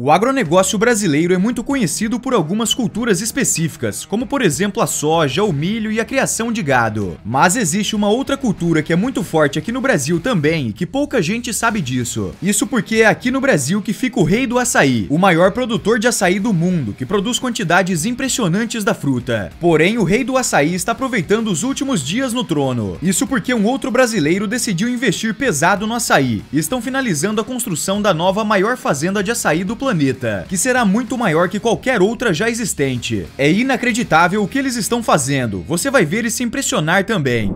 O agronegócio brasileiro é muito conhecido por algumas culturas específicas, como por exemplo a soja, o milho e a criação de gado. Mas existe uma outra cultura que é muito forte aqui no Brasil também, que pouca gente sabe disso. Isso porque é aqui no Brasil que fica o rei do açaí, o maior produtor de açaí do mundo, que produz quantidades impressionantes da fruta. Porém, o rei do açaí está aproveitando os últimos dias no trono. Isso porque um outro brasileiro decidiu investir pesado no açaí. Estão finalizando a construção da nova maior fazenda de açaí do planeta planeta, que será muito maior que qualquer outra já existente. É inacreditável o que eles estão fazendo, você vai ver e se impressionar também.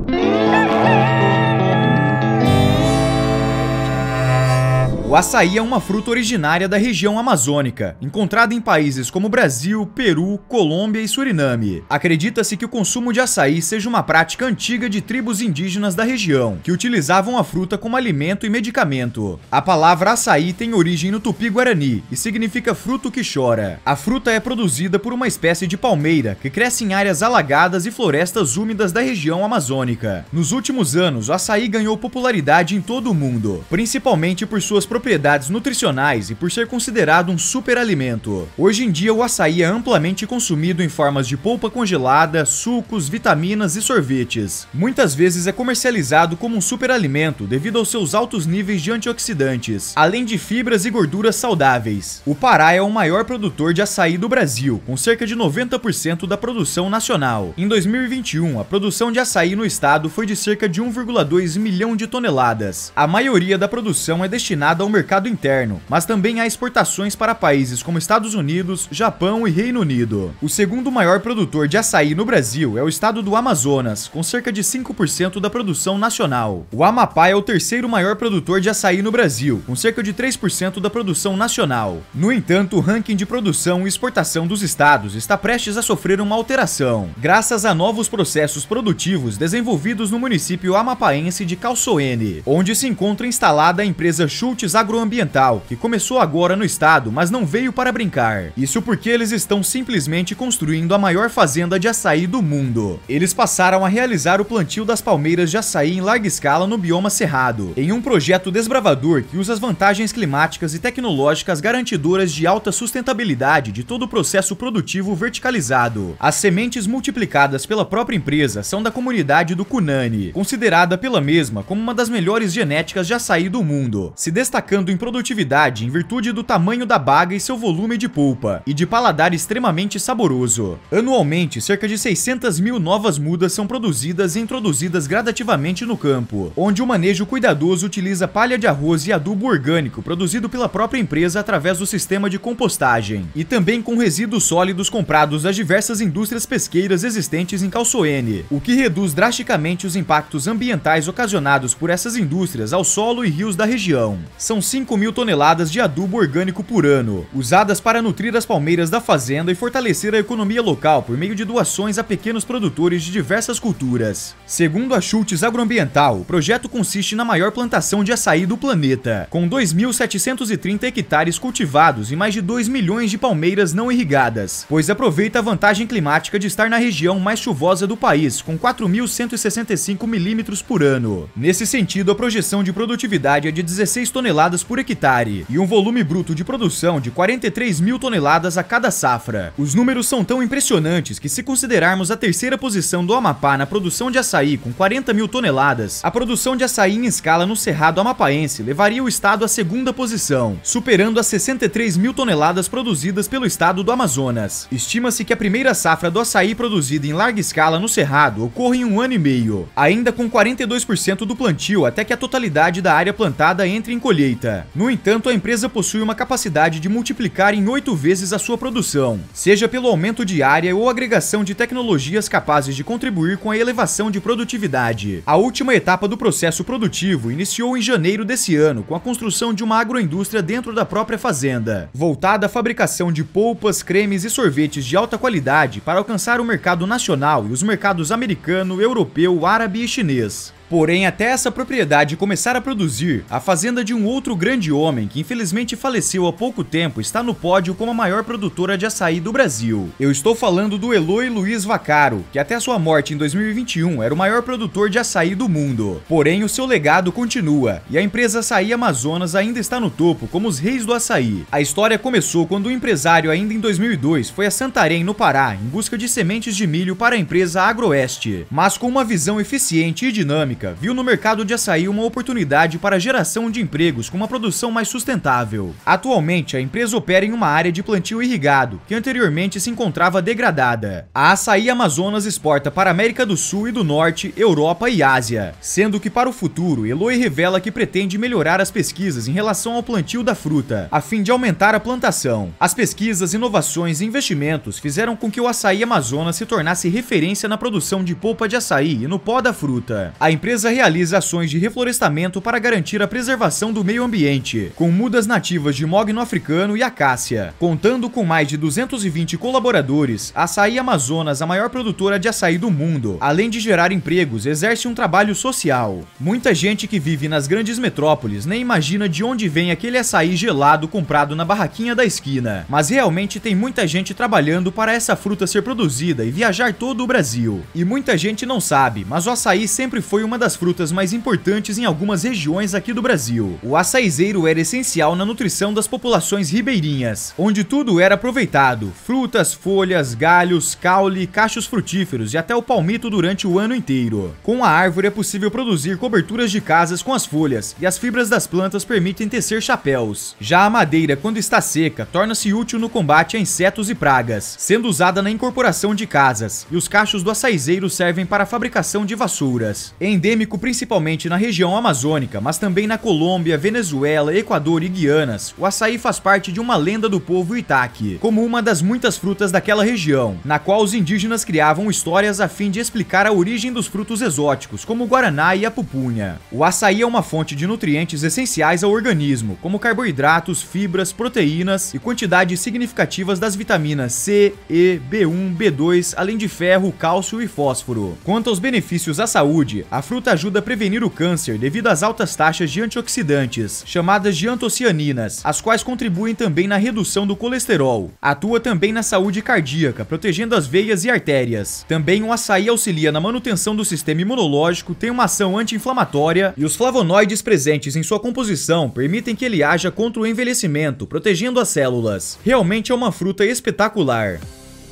O açaí é uma fruta originária da região amazônica, encontrada em países como Brasil, Peru, Colômbia e Suriname. Acredita-se que o consumo de açaí seja uma prática antiga de tribos indígenas da região, que utilizavam a fruta como alimento e medicamento. A palavra açaí tem origem no tupi-guarani e significa fruto que chora. A fruta é produzida por uma espécie de palmeira que cresce em áreas alagadas e florestas úmidas da região amazônica. Nos últimos anos, o açaí ganhou popularidade em todo o mundo, principalmente por suas propriedades propriedades nutricionais e por ser considerado um superalimento. Hoje em dia, o açaí é amplamente consumido em formas de polpa congelada, sucos, vitaminas e sorvetes. Muitas vezes é comercializado como um superalimento devido aos seus altos níveis de antioxidantes, além de fibras e gorduras saudáveis. O Pará é o maior produtor de açaí do Brasil, com cerca de 90% da produção nacional. Em 2021, a produção de açaí no estado foi de cerca de 1,2 milhão de toneladas. A maioria da produção é destinada ao mercado interno, mas também há exportações para países como Estados Unidos, Japão e Reino Unido. O segundo maior produtor de açaí no Brasil é o estado do Amazonas, com cerca de 5% da produção nacional. O Amapá é o terceiro maior produtor de açaí no Brasil, com cerca de 3% da produção nacional. No entanto, o ranking de produção e exportação dos estados está prestes a sofrer uma alteração, graças a novos processos produtivos desenvolvidos no município amapaense de Calçoene, onde se encontra instalada a empresa Schultz agroambiental, que começou agora no estado, mas não veio para brincar. Isso porque eles estão simplesmente construindo a maior fazenda de açaí do mundo. Eles passaram a realizar o plantio das palmeiras de açaí em larga escala no bioma cerrado, em um projeto desbravador que usa as vantagens climáticas e tecnológicas garantidoras de alta sustentabilidade de todo o processo produtivo verticalizado. As sementes multiplicadas pela própria empresa são da comunidade do Cunani, considerada pela mesma como uma das melhores genéticas de açaí do mundo, se destacar destacando em produtividade em virtude do tamanho da baga e seu volume de polpa, e de paladar extremamente saboroso. Anualmente, cerca de 600 mil novas mudas são produzidas e introduzidas gradativamente no campo, onde o manejo cuidadoso utiliza palha de arroz e adubo orgânico produzido pela própria empresa através do sistema de compostagem, e também com resíduos sólidos comprados das diversas indústrias pesqueiras existentes em Calçoene, o que reduz drasticamente os impactos ambientais ocasionados por essas indústrias ao solo e rios da região. São são 5 mil toneladas de adubo orgânico por ano, usadas para nutrir as palmeiras da fazenda e fortalecer a economia local por meio de doações a pequenos produtores de diversas culturas. Segundo a Schultz Agroambiental, o projeto consiste na maior plantação de açaí do planeta, com 2.730 hectares cultivados e mais de 2 milhões de palmeiras não irrigadas, pois aproveita a vantagem climática de estar na região mais chuvosa do país, com 4.165 milímetros por ano. Nesse sentido, a projeção de produtividade é de 16 toneladas toneladas por hectare e um volume bruto de produção de 43 mil toneladas a cada safra. Os números são tão impressionantes que se considerarmos a terceira posição do Amapá na produção de açaí com 40 mil toneladas, a produção de açaí em escala no Cerrado Amapaense levaria o estado à segunda posição, superando as 63 mil toneladas produzidas pelo estado do Amazonas. Estima-se que a primeira safra do açaí produzida em larga escala no Cerrado ocorre em um ano e meio, ainda com 42% do plantio até que a totalidade da área plantada entre em colheita no entanto, a empresa possui uma capacidade de multiplicar em oito vezes a sua produção, seja pelo aumento de área ou agregação de tecnologias capazes de contribuir com a elevação de produtividade. A última etapa do processo produtivo iniciou em janeiro desse ano com a construção de uma agroindústria dentro da própria fazenda, voltada à fabricação de polpas, cremes e sorvetes de alta qualidade para alcançar o mercado nacional e os mercados americano, europeu, árabe e chinês. Porém, até essa propriedade começar a produzir, a fazenda de um outro grande homem que infelizmente faleceu há pouco tempo está no pódio como a maior produtora de açaí do Brasil. Eu estou falando do Eloy Luiz Vaccaro, que até sua morte em 2021 era o maior produtor de açaí do mundo. Porém, o seu legado continua e a empresa Açaí Amazonas ainda está no topo como os reis do açaí. A história começou quando o empresário ainda em 2002 foi a Santarém, no Pará, em busca de sementes de milho para a empresa Agroeste. Mas com uma visão eficiente e dinâmica, viu no mercado de açaí uma oportunidade para a geração de empregos com uma produção mais sustentável. Atualmente, a empresa opera em uma área de plantio irrigado, que anteriormente se encontrava degradada. A Açaí Amazonas exporta para a América do Sul e do Norte, Europa e Ásia, sendo que para o futuro, Eloy revela que pretende melhorar as pesquisas em relação ao plantio da fruta, a fim de aumentar a plantação. As pesquisas, inovações e investimentos fizeram com que o açaí Amazonas se tornasse referência na produção de polpa de açaí e no pó da fruta. A empresa empresa realiza ações de reflorestamento para garantir a preservação do meio ambiente, com mudas nativas de mogno africano e acácia. Contando com mais de 220 colaboradores, Açaí Amazonas, a maior produtora de açaí do mundo, além de gerar empregos, exerce um trabalho social. Muita gente que vive nas grandes metrópoles nem imagina de onde vem aquele açaí gelado comprado na barraquinha da esquina, mas realmente tem muita gente trabalhando para essa fruta ser produzida e viajar todo o Brasil. E muita gente não sabe, mas o açaí sempre foi uma uma das frutas mais importantes em algumas regiões aqui do Brasil. O açaizeiro era essencial na nutrição das populações ribeirinhas, onde tudo era aproveitado: frutas, folhas, galhos, caule, cachos frutíferos e até o palmito durante o ano inteiro. Com a árvore é possível produzir coberturas de casas com as folhas e as fibras das plantas permitem tecer chapéus. Já a madeira, quando está seca, torna-se útil no combate a insetos e pragas, sendo usada na incorporação de casas, e os cachos do açaizeiro servem para a fabricação de vassouras. Em endêmico principalmente na região amazônica, mas também na Colômbia, Venezuela, Equador e Guianas, o açaí faz parte de uma lenda do povo Itaque, como uma das muitas frutas daquela região, na qual os indígenas criavam histórias a fim de explicar a origem dos frutos exóticos, como o guaraná e a pupunha. O açaí é uma fonte de nutrientes essenciais ao organismo, como carboidratos, fibras, proteínas e quantidades significativas das vitaminas C, E, B1, B2, além de ferro, cálcio e fósforo. Quanto aos benefícios à saúde, a fruta ajuda a prevenir o câncer devido às altas taxas de antioxidantes, chamadas de antocianinas, as quais contribuem também na redução do colesterol. Atua também na saúde cardíaca, protegendo as veias e artérias. Também o açaí auxilia na manutenção do sistema imunológico, tem uma ação anti-inflamatória e os flavonoides presentes em sua composição permitem que ele haja contra o envelhecimento, protegendo as células. Realmente é uma fruta espetacular.